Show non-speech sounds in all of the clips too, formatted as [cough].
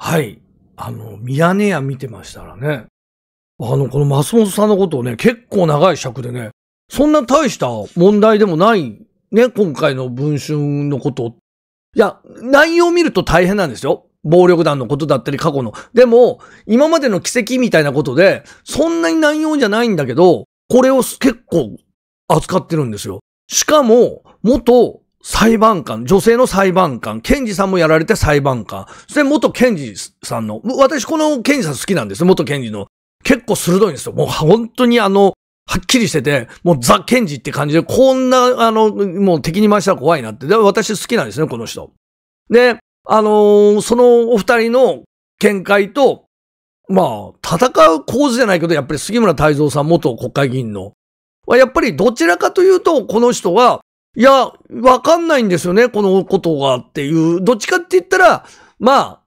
はい。あの、ミヤネ屋見てましたらね、あの、この松本さんのことをね、結構長い尺でね、そんな大した問題でもない、ね、今回の文春のこと。いや、内容を見ると大変なんですよ。暴力団のことだったり過去の。でも、今までの奇跡みたいなことで、そんなに内容じゃないんだけど、これを結構扱ってるんですよ。しかも、元裁判官、女性の裁判官、検事さんもやられて裁判官、そして元検事さんの、私この検事さん好きなんです、元検事の。結構鋭いんですよ。もう本当にあの、はっきりしてて、もうザ・検事って感じで、こんな、あの、もう敵に回したら怖いなって。で、私好きなんですね、この人。で、あのー、そのお二人の見解と、まあ、戦う構図じゃないけど、やっぱり杉村太蔵さん、元国会議員の。やっぱりどちらかというと、この人は、いや、わかんないんですよね、このことがっていう。どっちかって言ったら、まあ、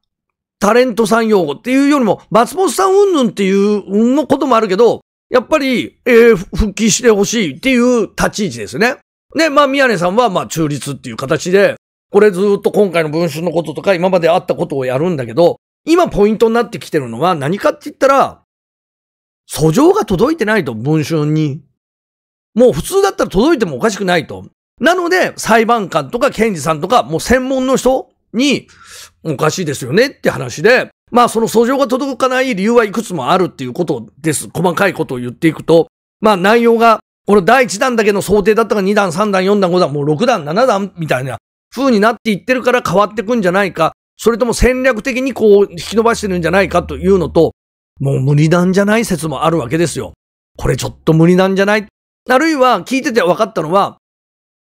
タレントさん用語っていうよりも、松本さん云々っていうのこともあるけど、やっぱり、えー、復帰してほしいっていう立ち位置ですね。で、まあ、宮根さんは、まあ、中立っていう形で、これずっと今回の文春のこととか、今まであったことをやるんだけど、今ポイントになってきてるのは何かって言ったら、訴状が届いてないと、文春に。もう普通だったら届いてもおかしくないと。なので、裁判官とか検事さんとか、もう専門の人に、おかしいですよねって話で、まあその訴状が届かない理由はいくつもあるっていうことです。細かいことを言っていくと、まあ内容が、この第1弾だけの想定だったが2弾、3弾、4弾、5弾、もう6弾、7弾みたいな風になっていってるから変わってくんじゃないか、それとも戦略的にこう引き伸ばしてるんじゃないかというのと、もう無理なんじゃない説もあるわけですよ。これちょっと無理なんじゃないあるいは聞いてて分かったのは、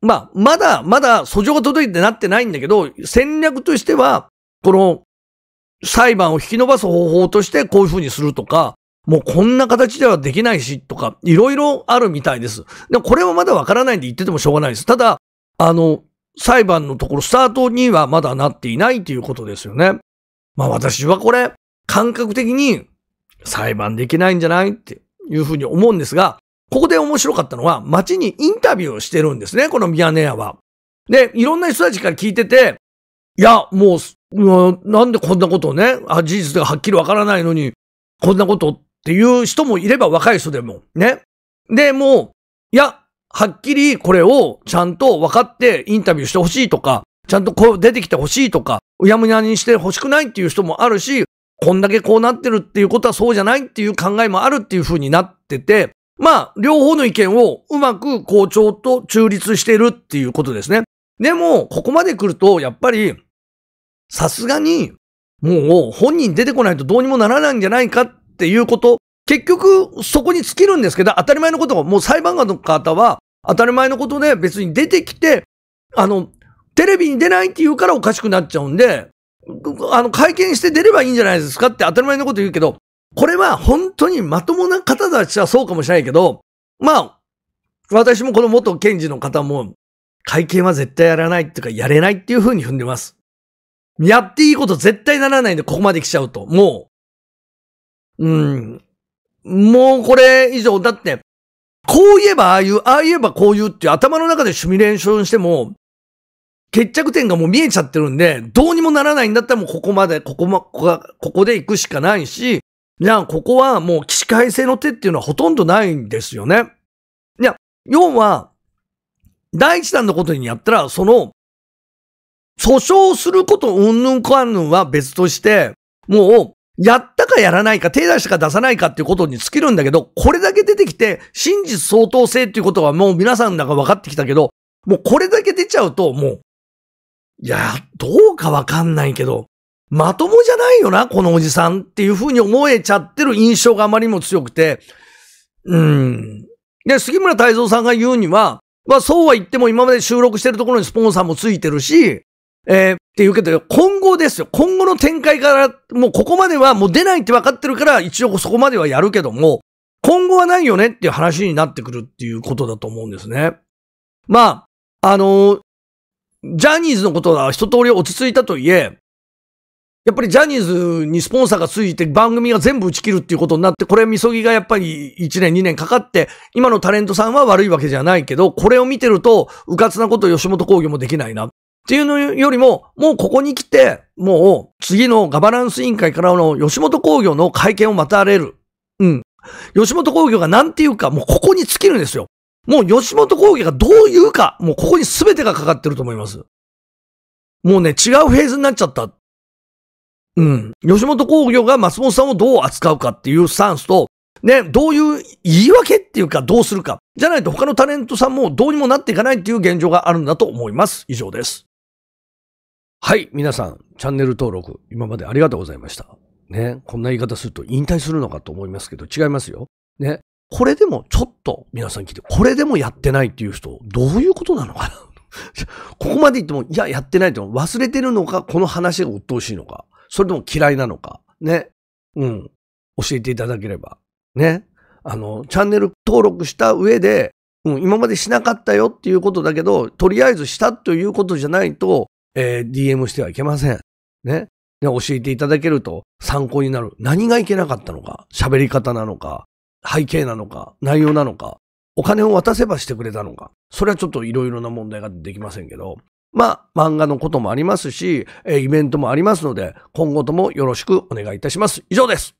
まあ、まだ、まだ訴状が届いてなってないんだけど、戦略としては、この裁判を引き延ばす方法としてこういうふうにするとか、もうこんな形ではできないしとか、いろいろあるみたいです。でもこれはまだわからないんで言っててもしょうがないです。ただ、あの、裁判のところ、スタートにはまだなっていないということですよね。まあ私はこれ、感覚的に裁判できないんじゃないっていうふうに思うんですが、ここで面白かったのは、街にインタビューをしてるんですね、このミヤネ屋は。で、いろんな人たちから聞いてて、いや、もう、うん、なんでこんなことをね、あ事実がはっきりわからないのに、こんなことっていう人もいれば若い人でも、ね。で、もう、いや、はっきりこれをちゃんと分かってインタビューしてほしいとか、ちゃんとこう出てきてほしいとか、うやむやにしてほしくないっていう人もあるし、こんだけこうなってるっていうことはそうじゃないっていう考えもあるっていうふうになってて、まあ、両方の意見をうまく校長と中立してるっていうことですね。でも、ここまで来ると、やっぱり、さすがに、もう本人出てこないとどうにもならないんじゃないかっていうこと。結局、そこに尽きるんですけど、当たり前のことが、もう裁判官の方は、当たり前のことで別に出てきて、あの、テレビに出ないって言うからおかしくなっちゃうんで、あの、会見して出ればいいんじゃないですかって当たり前のこと言うけど、これは本当にまともな方たちはそうかもしれないけど、まあ、私もこの元検事の方も、会見は絶対やらないっていうか、やれないっていうふうに踏んでます。やっていいこと絶対ならないんで、ここまで来ちゃうと。もう、うん。もうこれ以上、だって、こう言えばああいう、ああ言えばこういうっていう頭の中でシミュレーションしても、決着点がもう見えちゃってるんで、どうにもならないんだったらもうここまで、ここま、ここで行くしかないし、いや、ここはもう起死回生の手っていうのはほとんどないんですよね。いや、要は、第一弾のことにやったら、その、訴訟すること、うんぬんかんぬんは別として、もう、やったかやらないか、手出したか出さないかっていうことに尽きるんだけど、これだけ出てきて、真実相当性っていうことはもう皆さんなんか分かってきたけど、もうこれだけ出ちゃうと、もう、いや、どうかわかんないけど、まともじゃないよな、このおじさんっていうふうに思えちゃってる印象があまりにも強くて、うん。で、杉村太蔵さんが言うには、まあそうは言っても今まで収録してるところにスポンサーもついてるし、えー、って言うけど、今後ですよ。今後の展開から、もうここまではもう出ないって分かってるから、一応そこまではやるけども、今後はないよねっていう話になってくるっていうことだと思うんですね。まあ、あのー、ジャニーズのことは一通り落ち着いたといえ、やっぱりジャニーズにスポンサーがついて番組が全部打ち切るっていうことになって、これみそぎがやっぱり1年2年かかって、今のタレントさんは悪いわけじゃないけど、これを見てると、うかつなこと吉本興業もできないな。っていうのよりも、もうここに来て、もう次のガバナンス委員会からの吉本興業の会見を待たれる。うん。吉本興業がなんていうか、もうここに尽きるんですよ。もう吉本興業がどういうか、もうここに全てがかかってると思います。もうね、違うフェーズになっちゃった。うん。吉本興業が松本さんをどう扱うかっていうスタンスと、ね、どういう言い訳っていうかどうするか。じゃないと他のタレントさんもどうにもなっていかないっていう現状があるんだと思います。以上です。はい、皆さん、チャンネル登録、今までありがとうございました。ね、こんな言い方すると引退するのかと思いますけど、違いますよ。ね、これでもちょっと皆さん聞いて、これでもやってないっていう人、どういうことなのかな [laughs] ここまで言っても、いや、やってないって忘れてるのか、この話が鬱陶しいのか。それとも嫌いなのか、ね。うん。教えていただければ。ね。あの、チャンネル登録した上で、うん、今までしなかったよっていうことだけど、とりあえずしたということじゃないと、えー、DM してはいけません。ね。ね、教えていただけると参考になる。何がいけなかったのか、喋り方なのか、背景なのか、内容なのか、お金を渡せばしてくれたのか、それはちょっといろいろな問題ができませんけど、まあ、漫画のこともありますし、イベントもありますので、今後ともよろしくお願いいたします。以上です。